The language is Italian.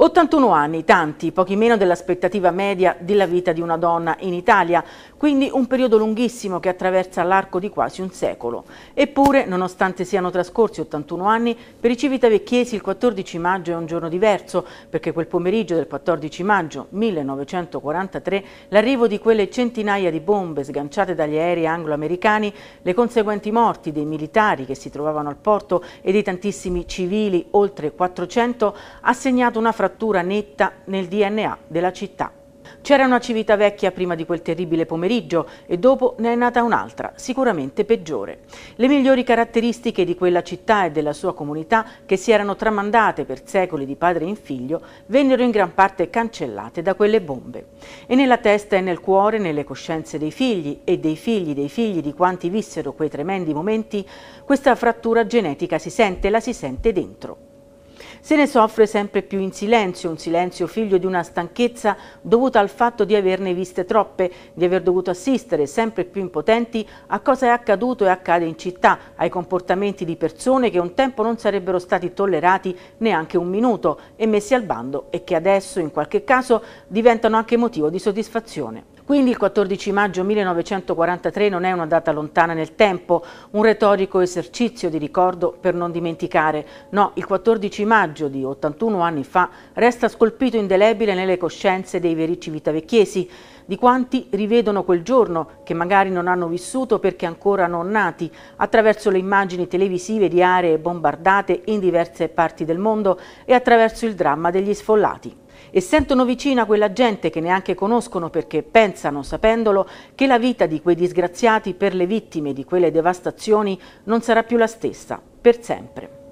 81 anni, tanti, pochi meno dell'aspettativa media della vita di una donna in Italia, quindi un periodo lunghissimo che attraversa l'arco di quasi un secolo. Eppure, nonostante siano trascorsi 81 anni, per i civitavecchiesi il 14 maggio è un giorno diverso, perché quel pomeriggio del 14 maggio 1943 l'arrivo di quelle centinaia di bombe sganciate dagli aerei anglo-americani, le conseguenti morti dei militari che si trovavano al porto e dei tantissimi civili, oltre 400, ha segnato una frattura frattura netta nel DNA della città. C'era una vecchia prima di quel terribile pomeriggio e dopo ne è nata un'altra, sicuramente peggiore. Le migliori caratteristiche di quella città e della sua comunità, che si erano tramandate per secoli di padre in figlio, vennero in gran parte cancellate da quelle bombe. E nella testa e nel cuore, nelle coscienze dei figli e dei figli dei figli di quanti vissero quei tremendi momenti, questa frattura genetica si sente la si sente dentro. Se ne soffre sempre più in silenzio, un silenzio figlio di una stanchezza dovuta al fatto di averne viste troppe, di aver dovuto assistere sempre più impotenti a cosa è accaduto e accade in città, ai comportamenti di persone che un tempo non sarebbero stati tollerati neanche un minuto e messi al bando e che adesso in qualche caso diventano anche motivo di soddisfazione. Quindi il 14 maggio 1943 non è una data lontana nel tempo, un retorico esercizio di ricordo per non dimenticare. No, il 14 maggio di 81 anni fa resta scolpito indelebile nelle coscienze dei veri civitavecchiesi, di quanti rivedono quel giorno che magari non hanno vissuto perché ancora non nati, attraverso le immagini televisive di aree bombardate in diverse parti del mondo e attraverso il dramma degli sfollati e sentono vicina quella gente che neanche conoscono perché pensano, sapendolo, che la vita di quei disgraziati per le vittime di quelle devastazioni non sarà più la stessa, per sempre.